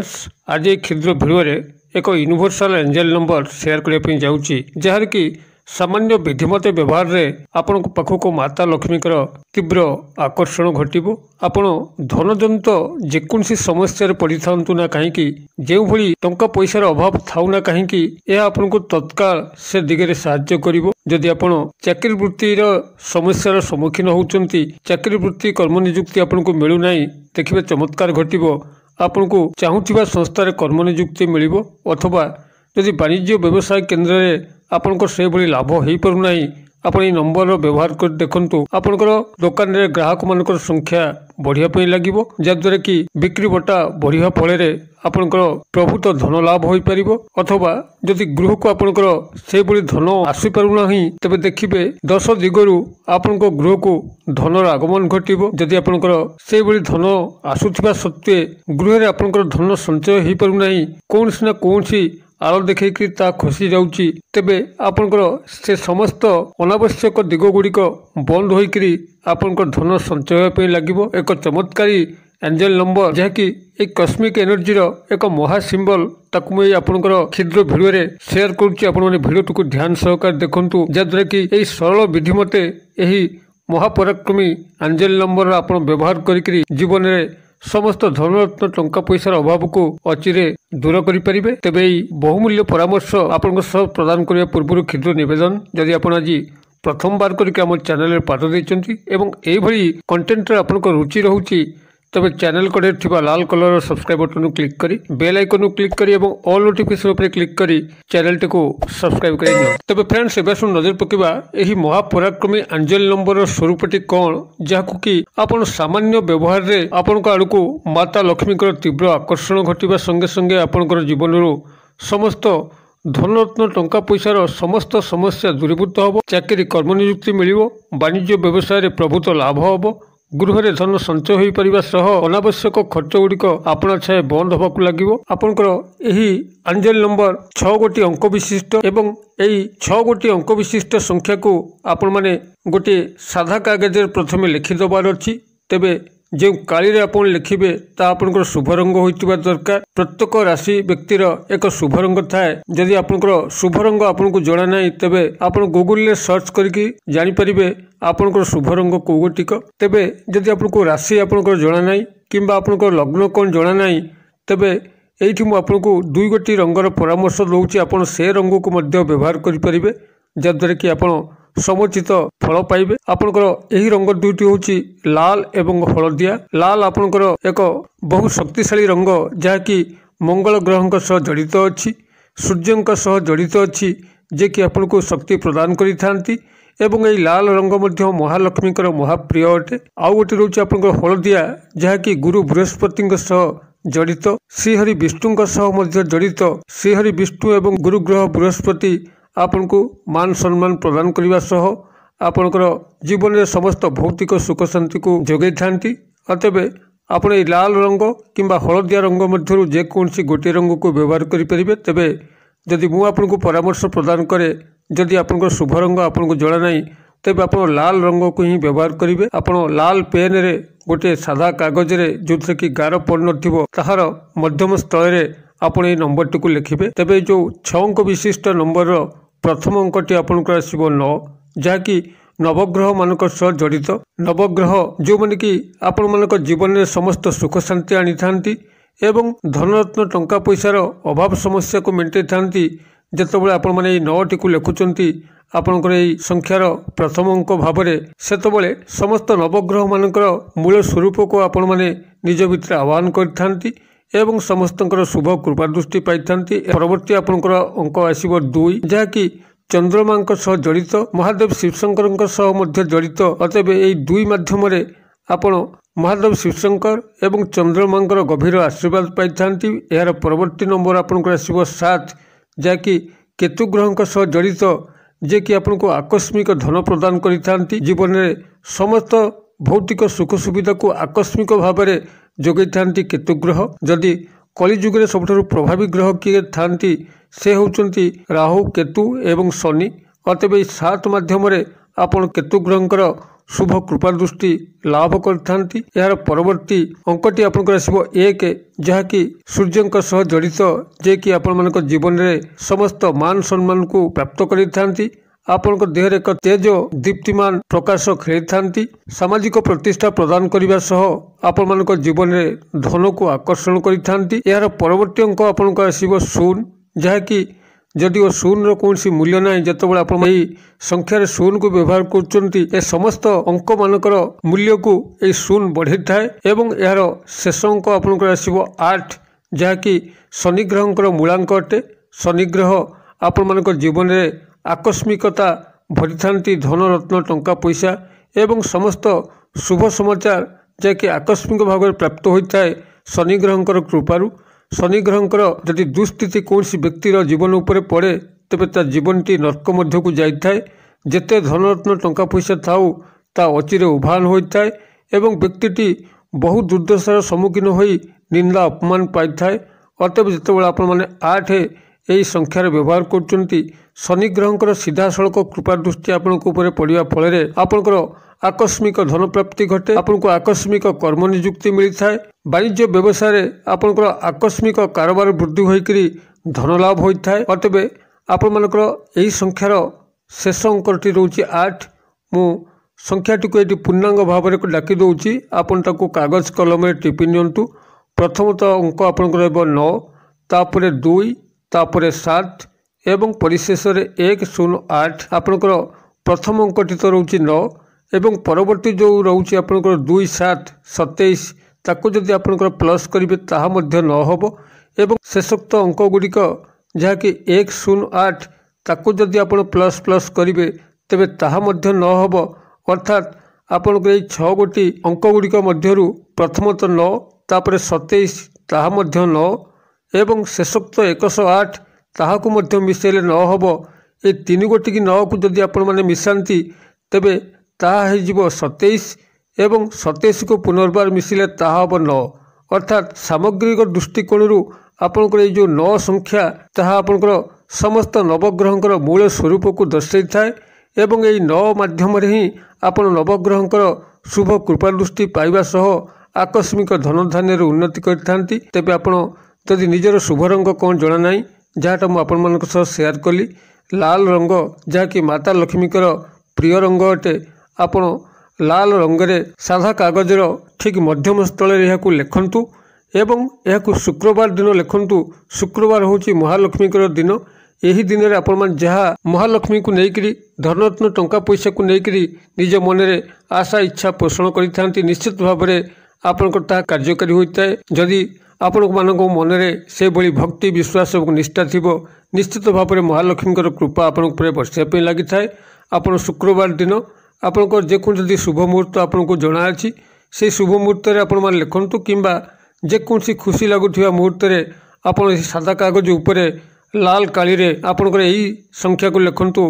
friends ଆଜି ଏହି କ୍ଷୁଦ୍ର ଭିଡ଼ିଓରେ ଏକ ୟୁନିଭର୍ସାଲ୍ ଏଞ୍ଜେଲ୍ ନମ୍ବର ସେୟାର କରିବା ପାଇଁ ଯାଉଛି ଯାହାକି ସାମାନ୍ୟ ବିଧିମତ ବ୍ୟବହାରରେ ଆପଣଙ୍କ ପାଖକୁ ମାତା ଲକ୍ଷ୍ମୀଙ୍କର ତୀବ୍ର ଆକର୍ଷଣ ଘଟିବ ଆପଣ ଧନଜନିତ ଯେକୌଣସି ସମସ୍ୟାରେ ପଡ଼ିଥାନ୍ତୁ ନା କାହିଁକି ଯେଉଁଭଳି ଟଙ୍କା ପଇସାର ଅଭାବ ଥାଉ ନା କାହିଁକି ଏହା ଆପଣଙ୍କୁ ତତ୍କାଳ ସେ ଦିଗରେ ସାହାଯ୍ୟ କରିବ ଯଦି ଆପଣ ଚାକିରି ବୃତ୍ତିର ସମସ୍ୟାର ସମ୍ମୁଖୀନ ହେଉଛନ୍ତି ଚାକିରି ବୃତ୍ତି କର୍ମନିଯୁକ୍ତି ଆପଣଙ୍କୁ ମିଳୁନାହିଁ ଦେଖିବେ ଚମତ୍କାର ଘଟିବ আপونکو চাহুতিবা সস্তারে কর্মনিযুক্তি মিলিব অথবা যদি বাণিজ্য ব্যবসায় কেন্দ্ররে আপونکو শেবুলি লাভ হই পরু নাই ଆପଣ ଏଇ ନମ୍ବରର ବ୍ୟବହାର କରି ଦେଖନ୍ତୁ ଆପଣଙ୍କର ଦୋକାନରେ ଗ୍ରାହକମାନଙ୍କର ସଂଖ୍ୟା ବଢ଼ିବା ପାଇଁ ଲାଗିବ ଯାହାଦ୍ୱାରା କି ବିକ୍ରି ବଟା ବଢ଼ିବା ଫଳରେ ଆପଣଙ୍କର ପ୍ରଭୁତ ଧନ ଲାଭ ହୋଇପାରିବ ଅଥବା ଯଦି ଗୃହକୁ ଆପଣଙ୍କର ସେହିଭଳି ଧନ ଆସିପାରୁନାହିଁ ତେବେ ଦେଖିବେ ଦଶ ଦିଗରୁ ଆପଣଙ୍କ ଗୃହକୁ ଧନର ଆଗମନ ଘଟିବ ଯଦି ଆପଣଙ୍କର ସେହିଭଳି ଧନ ଆସୁଥିବା ସତ୍ତ୍ୱେ ଗୃହରେ ଆପଣଙ୍କର ଧନ ସଞ୍ଚୟ ହୋଇପାରୁନାହିଁ କୌଣସି ନା କୌଣସି ଆଳ ଦେଖେଇକି ତାହା ଖସି ଯାଉଛି ତେବେ ଆପଣଙ୍କର ସେ ସମସ୍ତ ଅନାବଶ୍ୟକ ଦିଗ ଗୁଡ଼ିକ ବନ୍ଦ ହୋଇକରି ଆପଣଙ୍କ ଧନ ସଞ୍ଚୟ ପାଇଁ ଲାଗିବ ଏକ ଚମତ୍କାରୀ ଏଞ୍ଜେଲ ନମ୍ବର ଯାହାକି ଏହି କସ୍ମିକ ଏନର୍ଜିର ଏକ ମହା ସିମ୍ବଲ ତାକୁ ମୁଁ ଏଇ ଆପଣଙ୍କର କ୍ଷୁଦ୍ର ଭିଡ଼ିଓରେ ସେୟାର କରୁଛି ଆପଣମାନେ ଭିଡ଼ିଓଟିକୁ ଧ୍ୟାନ ସହକାରେ ଦେଖନ୍ତୁ ଯାହାଦ୍ୱାରା କି ଏହି ସରଳ ବିଧି ମୋତେ ଏହି ମହାପରାକ୍ରମୀ ଆଞ୍ଜେଲ ନମ୍ବର ଆପଣ ବ୍ୟବହାର କରିକିରି ଜୀବନରେ ସମସ୍ତ ଧନରତ୍ନ ଟଙ୍କା ପଇସାର ଅଭାବକୁ ଅଚିରେ ଦୂର କରିପାରିବେ ତେବେ ଏହି ବହୁମୂଲ୍ୟ ପରାମର୍ଶ ଆପଣଙ୍କ ସହ ପ୍ରଦାନ କରିବା ପୂର୍ବରୁ କ୍ଷୁଦ୍ର ନିବେଦନ ଯଦି ଆପଣ ଆଜି ପ୍ରଥମବାର କରିକି ଆମ ଚ୍ୟାନେଲରେ ପାଦ ଦେଇଛନ୍ତି ଏବଂ ଏଇଭଳି କଣ୍ଟେଣ୍ଟରେ ଆପଣଙ୍କ ରୁଚି ରହୁଛି তবে চ্যানেল কোডে থিবা লাল কলর সবসক্রাইব বটন ক্লিক করি বেল আইকন ক্লিক করি এবং অল নোটিফিকেশন উপরে ক্লিক করি চ্যানেলটি সবসক্রাইব করে নিও তবে ফ্রেন্ডস এবার শুন নজর পকিবা এই মহাপরাক্রমী আঞ্জল নম্বর স্বরূপটি কোণ যাহাকু কি আপন সামান্য ব্যবহারে আপনার আড়কু মাতা লক্ষ্মীঙ্কর তীব্র আকর্ষণ ঘটিবা সঙ্গে সঙ্গে আপনার জীবনর সমস্ত ଧନରତ୍ନ ଟଙ୍କା ପଇସାର ସମସ୍ତ ସମସ୍ୟା ଦୂରୀଭୂତ ହେବ ଚାକିରି କର୍ମନିଯୁକ୍ତି ମିଳିବ ବାଣିଜ୍ୟ ବ୍ୟବସାୟରେ ପ୍ରଭୂତ ଲାଭ ହେବ ଗୃହରେ ଧନ ସଞ୍ଚୟ ହୋଇପାରିବା ସହ ଅନାବଶ୍ୟକ ଖର୍ଚ୍ଚଗୁଡ଼ିକ ଆପଣାଛାଏଁ ବନ୍ଦ ହେବାକୁ ଲାଗିବ ଆପଣଙ୍କର ଏହି ଆଞ୍ଜେଲ ନମ୍ବର ଛଅ ଗୋଟି ଅଙ୍କ ବିଶିଷ୍ଟ ଏବଂ ଏହି ଛଅ ଗୋଟି ଅଙ୍କ ବିଶିଷ୍ଟ ସଂଖ୍ୟାକୁ ଆପଣମାନେ ଗୋଟିଏ ସାଧା କାଗଜରେ ପ୍ରଥମେ ଲେଖିଦେବାର ଅଛି ତେବେ ଯେଉଁ କାଳିରେ ଆପଣ ଲେଖିବେ ତାହା ଆପଣଙ୍କର ଶୁଭ ରଙ୍ଗ ହୋଇଥିବା ଦରକାର ପ୍ରତ୍ୟେକ ରାଶି ବ୍ୟକ୍ତିର ଏକ ଶୁଭ ରଙ୍ଗ ଥାଏ ଯଦି ଆପଣଙ୍କର ଶୁଭ ରଙ୍ଗ ଆପଣଙ୍କୁ ଜଣା ନାହିଁ ତେବେ ଆପଣ ଗୁଗୁଲରେ ସର୍ଚ୍ଚ କରିକି ଜାଣିପାରିବେ ଆପଣଙ୍କର ଶୁଭ ରଙ୍ଗ କେଉଁ ଗୋଟିକ ତେବେ ଯଦି ଆପଣଙ୍କୁ ରାଶି ଆପଣଙ୍କର ଜଣାନାହିଁ କିମ୍ବା ଆପଣଙ୍କର ଲଗ୍ନ କ'ଣ ଜଣାନାହିଁ ତେବେ ଏଇଠି ମୁଁ ଆପଣଙ୍କୁ ଦୁଇ ଗୋଟି ରଙ୍ଗର ପରାମର୍ଶ ଦେଉଛି ଆପଣ ସେ ରଙ୍ଗକୁ ମଧ୍ୟ ବ୍ୟବହାର କରିପାରିବେ ଯାହାଦ୍ୱାରା କି ଆପଣ ସମୁଚିତ ଫଳ ପାଇବେ ଆପଣଙ୍କର ଏହି ରଙ୍ଗ ଦୁଇଟି ହେଉଛି ଲାଲ ଏବଂ ହଳଦିଆ ଲାଲ ଆପଣଙ୍କର ଏକ ବହୁ ଶକ୍ତିଶାଳୀ ରଙ୍ଗ ଯାହାକି ମଙ୍ଗଳ ଗ୍ରହଙ୍କ ସହ ଜଡ଼ିତ ଅଛି ସୂର୍ଯ୍ୟଙ୍କ ସହ ଜଡ଼ିତ ଅଛି ଯିଏକି ଆପଣଙ୍କୁ ଶକ୍ତି ପ୍ରଦାନ କରିଥାନ୍ତି এবং এই লাল রং মধ্য মহালক্ষ্মীকৰ মহা প্ৰিয় অটে আৰু গটি ৰুচ আপোনাক হৰদিয়া যা কি Guru বৃহস্পতিৰ সৈতে জড়িত শ্রীহৰি বিষ্ণুৰ সৈতে মধ্য জড়িত শ্রীহৰি বিষ্ণু আৰু Guru গ্রহ বৃহস্পতি আপোনক মান সন্মান প্ৰদান কৰিবাসহ আপোনক জীৱনৰ সমস্ত ভৌতিক সুখ শান্তি কো যোগে ঠান্তি অতেবে আপোন এই লাল ৰং কিম্বা হৰদিয়া ৰং মধ্যৰ যে কোনসি গটি ৰং কো ব্যৱহাৰ কৰি পৰিবে তেবে যদি মই আপোনক পৰামৰ্শ প্ৰদান কৰে ଯଦି ଆପଣଙ୍କ ଶୁଭ ରଙ୍ଗ ଆପଣଙ୍କୁ ଜଣାନାହିଁ ତେବେ ଆପଣ ଲାଲ ରଙ୍ଗକୁ ହିଁ ବ୍ୟବହାର କରିବେ ଆପଣ ଲାଲ ପେନ୍ରେ ଗୋଟିଏ ସାଧା କାଗଜରେ ଯେଉଁଥିରେ କି ଗାର ପଡ଼ିନଥିବ ତାହାର ମଧ୍ୟମ ସ୍ଥଳରେ ଆପଣ ଏହି ନମ୍ବରଟିକୁ ଲେଖିବେ ତେବେ ଯେଉଁ ଛଅ ଅଙ୍କ ବିଶିଷ୍ଟ ନମ୍ବରର ପ୍ରଥମ ଅଙ୍କଟି ଆପଣଙ୍କର ଆସିବ ନଅ ଯାହାକି ନବଗ୍ରହ ମାନଙ୍କ ସହ ଜଡ଼ିତ ନବଗ୍ରହ ଯେଉଁମାନେ କି ଆପଣମାନଙ୍କ ଜୀବନରେ ସମସ୍ତ ସୁଖ ଶାନ୍ତି ଆଣିଥାନ୍ତି ଏବଂ ଧନରତ୍ନ ଟଙ୍କା ପଇସାର ଅଭାବ ସମସ୍ୟାକୁ ମେଣ୍ଟାଇଥାନ୍ତି ଯେତେବେଳେ ଆପଣମାନେ ଏଇ ନଅଟିକୁ ଲେଖୁଛନ୍ତି ଆପଣଙ୍କର ଏଇ ସଂଖ୍ୟାର ପ୍ରଥମ ଅଙ୍କ ଭାବରେ ସେତେବେଳେ ସମସ୍ତ ନବଗ୍ରହମାନଙ୍କର ମୂଳ ସ୍ୱରୂପକୁ ଆପଣମାନେ ନିଜ ଭିତରେ ଆହ୍ୱାନ କରିଥାନ୍ତି ଏବଂ ସମସ୍ତଙ୍କର ଶୁଭ କୃପା ଦୃଷ୍ଟି ପାଇଥାନ୍ତି ପରବର୍ତ୍ତୀ ଆପଣଙ୍କର ଅଙ୍କ ଆସିବ ଦୁଇ ଯାହାକି ଚନ୍ଦ୍ରମାଙ୍କ ସହ ଜଡ଼ିତ ମହାଦେବ ଶିବଶଙ୍କରଙ୍କ ସହ ମଧ୍ୟ ଜଡ଼ିତ ତେବେ ଏହି ଦୁଇ ମାଧ୍ୟମରେ ଆପଣ ମହାଦେବ ଶିବଶଙ୍କର ଏବଂ ଚନ୍ଦ୍ରମାଙ୍କର ଗଭୀର ଆଶୀର୍ବାଦ ପାଇଥାନ୍ତି ଏହାର ପରବର୍ତ୍ତୀ ନମ୍ବର ଆପଣଙ୍କର ଆସିବ ସାତ ଯାହାକି କେତୁ ଗ୍ରହଙ୍କ ସହ ଜଡ଼ିତ ଯିଏକି ଆପଣଙ୍କୁ ଆକସ୍ମିକ ଧନ ପ୍ରଦାନ କରିଥାନ୍ତି ଜୀବନରେ ସମସ୍ତ ଭୌତିକ ସୁଖ ସୁବିଧାକୁ ଆକସ୍ମିକ ଭାବରେ ଯୋଗାଇଥାନ୍ତି କେତୁ ଗ୍ରହ ଯଦି କଳିଯୁଗରେ ସବୁଠାରୁ ପ୍ରଭାବୀ ଗ୍ରହ କିଏ ଥାନ୍ତି ସେ ହେଉଛନ୍ତି ରାହୁ କେତୁ ଏବଂ ଶନି ଅତବେ ଏହି ସାତ ମାଧ୍ୟମରେ ଆପଣ କେତୁ ଗ୍ରହଙ୍କର ଶୁଭ କୃପା ଦୃଷ୍ଟି ଲାଭ କରିଥାନ୍ତି ଏହାର ପରବର୍ତ୍ତୀ ଅଙ୍କଟି ଆପଣଙ୍କର ଆସିବ ଏକ ଯାହାକି ସୂର୍ଯ୍ୟଙ୍କ ସହ ଜଡ଼ିତ ଯିଏକି ଆପଣମାନଙ୍କ ଜୀବନରେ ସମସ୍ତ ମାନ ସମ୍ମାନକୁ ପ୍ରାପ୍ତ କରିଥାନ୍ତି ଆପଣଙ୍କ ଦେହରେ ଏକ ତେଜ ଦୀପ୍ତିମାନ ପ୍ରକାଶ ଖେଳିଥାନ୍ତି ସାମାଜିକ ପ୍ରତିଷ୍ଠା ପ୍ରଦାନ କରିବା ସହ ଆପଣମାନଙ୍କ ଜୀବନରେ ଧନକୁ ଆକର୍ଷଣ କରିଥାନ୍ତି ଏହାର ପରବର୍ତ୍ତୀ ଅଙ୍କ ଆପଣଙ୍କ ଆସିବ ଶୂନ ଯାହାକି ଯଦିଓ ଶୂନର କୌଣସି ମୂଲ୍ୟ ନାହିଁ ଯେତେବେଳେ ଆପଣ ଏହି ସଂଖ୍ୟାରେ ଶୂନକୁ ବ୍ୟବହାର କରୁଛନ୍ତି ଏ ସମସ୍ତ ଅଙ୍କମାନଙ୍କର ମୂଲ୍ୟକୁ ଏହି ଶୂନ ବଢ଼ିଥାଏ ଏବଂ ଏହାର ଶେଷ ଅଙ୍କ ଆପଣଙ୍କର ଆସିବ ଆଠ ଯାହାକି ଶନିଗ୍ରହଙ୍କର ମୂଳାଙ୍କ ଅଟେ ଶନିଗ୍ରହ ଆପଣମାନଙ୍କ ଜୀବନରେ ଆକସ୍ମିକତା ଭରିଥାନ୍ତି ଧନରତ୍ନ ଟଙ୍କା ପଇସା ଏବଂ ସମସ୍ତ ଶୁଭ ସମାଚାର ଯାହାକି ଆକସ୍ମିକ ଭାବରେ ପ୍ରାପ୍ତ ହୋଇଥାଏ ଶନିଗ୍ରହଙ୍କର କୃପାରୁ ଶନିଗ୍ରହଙ୍କର ଯଦି ଦୁଃସ୍ଥିତି କୌଣସି ବ୍ୟକ୍ତିର ଜୀବନ ଉପରେ ପଡ଼େ ତେବେ ତା ଜୀବନଟି ନର୍କ ମଧ୍ୟକୁ ଯାଇଥାଏ ଯେତେ ଧନରତ୍ନ ଟଙ୍କା ପଇସା ଥାଉ ତା ଅଚିରେ ଉଭାନ ହୋଇଥାଏ ଏବଂ ବ୍ୟକ୍ତିଟି ବହୁ ଦୁର୍ଦ୍ଦଶାର ସମ୍ମୁଖୀନ ହୋଇ ନିନ୍ଦା ଅପମାନ ପାଇଥାଏ ଅତଏବ ଯେତେବେଳେ ଆପଣମାନେ ଆଠ ଏହି ସଂଖ୍ୟାର ବ୍ୟବହାର କରୁଛନ୍ତି ଶନିଗ୍ରହଙ୍କର ସିଧାସଳଖ କୃପା ଦୃଷ୍ଟି ଆପଣଙ୍କ ଉପରେ ପଡ଼ିବା ଫଳରେ ଆପଣଙ୍କର ଆକସ୍ମିକ ଧନପ୍ରାପ୍ତି ଘଟେ ଆପଣଙ୍କୁ ଆକସ୍ମିକ କର୍ମ ନିଯୁକ୍ତି ମିଳିଥାଏ ବାଣିଜ୍ୟ ବ୍ୟବସାୟରେ ଆପଣଙ୍କର ଆକସ୍ମିକ କାରବାର ବୃଦ୍ଧି ହୋଇକରି ଧନ ଲାଭ ହୋଇଥାଏ ତେବେ ଆପଣମାନଙ୍କର ଏହି ସଂଖ୍ୟାର ଶେଷ ଅଙ୍କଟି ରହୁଛି ଆଠ ମୁଁ ସଂଖ୍ୟାଟିକୁ ଏଠି ପୂର୍ଣ୍ଣାଙ୍ଗ ଭାବରେ ଡାକି ଦେଉଛି ଆପଣ ତାକୁ କାଗଜ କଲମରେ ଟିପି ନିଅନ୍ତୁ ପ୍ରଥମତଃ ଅଙ୍କ ଆପଣଙ୍କର ହେବ ନଅ ତାପରେ ଦୁଇ ତାପରେ ସାତ ଏବଂ ପରିଶେଷରେ ଏକ ଶୂନ ଆଠ ଆପଣଙ୍କର ପ୍ରଥମ ଅଙ୍କଟି ତ ରହୁଛି ନଅ ଏବଂ ପରବର୍ତ୍ତୀ ଯେଉଁ ରହୁଛି ଆପଣଙ୍କର ଦୁଇ ସାତ ସତେଇଶ ତାକୁ ଯଦି ଆପଣଙ୍କର ପ୍ଲସ୍ କରିବେ ତାହା ମଧ୍ୟ ନ ହେବ ଏବଂ ଶେଷୋକ୍ତ ଅଙ୍କଗୁଡ଼ିକ ଯାହାକି ଏକ ଶୂନ ଆଠ ତାକୁ ଯଦି ଆପଣ ପ୍ଲସ୍ ପ୍ଲସ୍ କରିବେ ତେବେ ତାହା ମଧ୍ୟ ନ ହେବ ଅର୍ଥାତ୍ ଆପଣଙ୍କର ଏଇ ଛଅ ଗୋଟି ଅଙ୍କଗୁଡ଼ିକ ମଧ୍ୟରୁ ପ୍ରଥମତଃ ନଅ ତାପରେ ସତେଇଶ ତାହା ମଧ୍ୟ ନଅ ଏବଂ ଶେଷୋକ୍ତ ଏକଶହ ଆଠ ତାହାକୁ ମଧ୍ୟ ମିଶାଇଲେ ନ ହେବ ଏ ତିନି ଗୋଟିକି ନଅକୁ ଯଦି ଆପଣମାନେ ମିଶାନ୍ତି ତେବେ ତାହା ହୋଇଯିବ ସତେଇଶ ଏବଂ ସତେଇଶକୁ ପୁନର୍ବାର ମିଶିଲେ ତାହା ହେବ ନଅ ଅର୍ଥାତ୍ ସାମଗ୍ରିକ ଦୃଷ୍ଟିକୋଣରୁ ଆପଣଙ୍କର ଏଇ ଯେଉଁ ନଅ ସଂଖ୍ୟା ତାହା ଆପଣଙ୍କର ସମସ୍ତ ନବଗ୍ରହଙ୍କର ମୂଳ ସ୍ୱରୂପକୁ ଦର୍ଶାଇଥାଏ ଏବଂ ଏହି ନଅ ମାଧ୍ୟମରେ ହିଁ ଆପଣ ନବଗ୍ରହଙ୍କର ଶୁଭ କୃପା ଦୃଷ୍ଟି ପାଇବା ସହ ଆକସ୍ମିକ ଧନଧାନ୍ୟର ଉନ୍ନତି କରିଥାନ୍ତି ତେବେ ଆପଣ ଇତ୍ୟାଦି ନିଜର ଶୁଭ ରଙ୍ଗ କ'ଣ ଜଣାନାହିଁ ଯାହାଟା ମୁଁ ଆପଣମାନଙ୍କ ସହ ସେୟାର କଲି ଲାଲ ରଙ୍ଗ ଯାହାକି ମାତା ଲକ୍ଷ୍ମୀଙ୍କର ପ୍ରିୟ ରଙ୍ଗ ଅଟେ ଆପଣ ଲାଲ ରଙ୍ଗରେ ସାଧା କାଗଜର ଠିକ୍ ମଧ୍ୟମ ସ୍ଥଳରେ ଏହାକୁ ଲେଖନ୍ତୁ ଏବଂ ଏହାକୁ ଶୁକ୍ରବାର ଦିନ ଲେଖନ୍ତୁ ଶୁକ୍ରବାର ହେଉଛି ମହାଲକ୍ଷ୍ମୀଙ୍କର ଦିନ ଏହି ଦିନରେ ଆପଣମାନେ ଯାହା ମହାଲକ୍ଷ୍ମୀଙ୍କୁ ନେଇକରି ଧନରତ୍ନ ଟଙ୍କା ପଇସାକୁ ନେଇକରି ନିଜ ମନରେ ଆଶା ଇଚ୍ଛା ପୋଷଣ କରିଥାନ୍ତି ନିଶ୍ଚିତ ଭାବରେ ଆପଣଙ୍କର ତାହା କାର୍ଯ୍ୟକାରୀ ହୋଇଥାଏ ଯଦି ଆପଣମାନଙ୍କ ମନରେ ସେଭଳି ଭକ୍ତି ବିଶ୍ୱାସ ଏବଂ ନିଷ୍ଠା ଥିବ ନିଶ୍ଚିତ ଭାବରେ ମହାଲକ୍ଷ୍ମୀଙ୍କର କୃପା ଆପଣଙ୍କ ଉପରେ ବର୍ଷିବା ପାଇଁ ଲାଗିଥାଏ ଆପଣ ଶୁକ୍ରବାର ଦିନ ଆପଣଙ୍କର ଯେକୌଣସି ଯଦି ଶୁଭ ମୁହୂର୍ତ୍ତ ଆପଣଙ୍କୁ ଜଣାଅଛି ସେହି ଶୁଭ ମୁହୂର୍ତ୍ତରେ ଆପଣମାନେ ଲେଖନ୍ତୁ କିମ୍ବା ଯେକୌଣସି ଖୁସି ଲାଗୁଥିବା ମୁହୂର୍ତ୍ତରେ ଆପଣ ଏହି ସାଦା କାଗଜ ଉପରେ ଲାଲ କାଳିରେ ଆପଣଙ୍କର ଏହି ସଂଖ୍ୟାକୁ ଲେଖନ୍ତୁ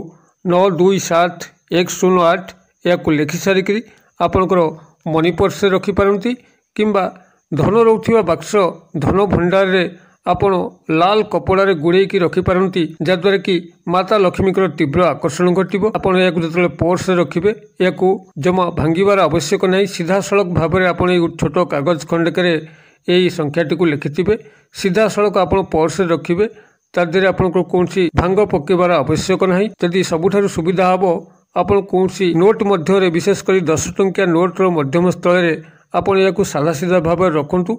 ନଅ ଦୁଇ ସାତ ଏକ ଶୂନ ଆଠ ଏହାକୁ ଲେଖି ସାରିକରି ଆପଣଙ୍କର ମନି ପର୍ସରେ ରଖିପାରନ୍ତି କିମ୍ବା ଧନ ରହୁଥିବା ବାକ୍ସ ଧନ ଭଣ୍ଡାରରେ ଆପଣ ଲାଲ କପଡ଼ାରେ ଗୁଡ଼େଇକି ରଖିପାରନ୍ତି ଯାହାଦ୍ୱାରା କି ମାତା ଲକ୍ଷ୍ମୀଙ୍କର ତୀବ୍ର ଆକର୍ଷଣ ଘଟିବ ଆପଣ ଏହାକୁ ଯେତେବେଳେ ପର୍ସରେ ରଖିବେ ଏହାକୁ ଜମା ଭାଙ୍ଗିବାର ଆବଶ୍ୟକ ନାହିଁ ସିଧାସଳଖ ଭାବରେ ଆପଣ ଏହି ଛୋଟ କାଗଜ ଖଣ୍ଡକରେ ଏହି ସଂଖ୍ୟାଟିକୁ ଲେଖିଥିବେ ସିଧାସଳଖ ଆପଣ ପର୍ସରେ ରଖିବେ ତା ଦେହରେ ଆପଣଙ୍କର କୌଣସି ଭାଙ୍ଗ ପକାଇବାର ଆବଶ୍ୟକ ନାହିଁ ଯଦି ସବୁଠାରୁ ସୁବିଧା ହେବ ଆପଣ କୌଣସି ନୋଟ୍ ମଧ୍ୟରେ ବିଶେଷ କରି ଦଶ ଟଙ୍କିଆ ନୋଟ୍ର ମଧ୍ୟମ ସ୍ଥଳରେ ଆପଣ ଏହାକୁ ସାଧାସିଧା ଭାବରେ ରଖନ୍ତୁ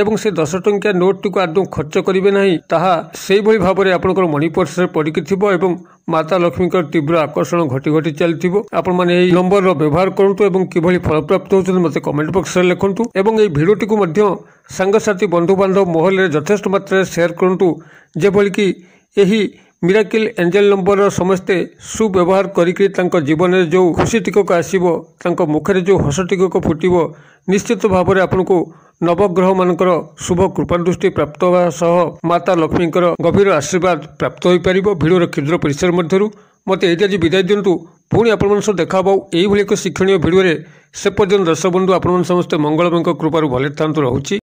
ଏବଂ ସେ ଦଶ ଟଙ୍କିଆ ନୋଟ୍ଟିକୁ ଆଦୌ ଖର୍ଚ୍ଚ କରିବେ ନାହିଁ ତାହା ସେହିଭଳି ଭାବରେ ଆପଣଙ୍କର ମନି ପର୍ସରେ ପଡ଼ିକି ଥିବ ଏବଂ ମାତା ଲକ୍ଷ୍ମୀଙ୍କର ତୀବ୍ର ଆକର୍ଷଣ ଘଟି ଘଟି ଚାଲିଥିବ ଆପଣମାନେ ଏହି ନମ୍ବରର ବ୍ୟବହାର କରନ୍ତୁ ଏବଂ କିଭଳି ଫଳପ୍ରାପ୍ତ ହେଉଛନ୍ତି ମୋତେ କମେଣ୍ଟ ବକ୍ସରେ ଲେଖନ୍ତୁ ଏବଂ ଏହି ଭିଡ଼ିଓଟିକୁ ମଧ୍ୟ ସାଙ୍ଗସାଥି ବନ୍ଧୁବାନ୍ଧବ ମହଲରେ ଯଥେଷ୍ଟ ମାତ୍ରାରେ ସେୟାର କରନ୍ତୁ ଯେଭଳିକି ଏହି ମିରାକିଲ୍ ଏଞ୍ଜେଲ୍ ନମ୍ବରର ସମସ୍ତେ ସୁବ୍ୟବହାର କରିକି ତାଙ୍କ ଜୀବନରେ ଯେଉଁ ଖୁସି ଟିକକ ଆସିବ ତାଙ୍କ ମୁଖରେ ଯେଉଁ ହସ ଟିକକ ଫୁଟିବ ନିଶ୍ଚିତ ଭାବରେ ଆପଣଙ୍କୁ ନବଗ୍ରହମାନଙ୍କର ଶୁଭ କୃପା ଦୃଷ୍ଟି ପ୍ରାପ୍ତ ହେବା ସହ ମାତା ଲକ୍ଷ୍ମୀଙ୍କର ଗଭୀର ଆଶୀର୍ବାଦ ପ୍ରାପ୍ତ ହୋଇପାରିବ ଭିଡ଼ିଓର କ୍ଷୁଦ୍ର ପରିସର ମଧ୍ୟରୁ ମୋତେ ଏଇଠି ଆଜି ବିଦାୟ ଦିଅନ୍ତୁ ପୁଣି ଆପଣମାନଙ୍କ ସହ ଦେଖା ଦେଖାହେବ ଏହିଭଳି ଏକ ଶିକ୍ଷଣୀୟ ଭିଡ଼ିଓରେ ସେ ପର୍ଯ୍ୟନ୍ତ ଦର୍ଶକ ବନ୍ଧୁ ଆପଣମାନେ ସମସ୍ତେ ମଙ୍ଗଳମୟଙ୍କ କୃପାରୁ ଭଲରେ ଥାନ୍ତୁ ରହୁଛି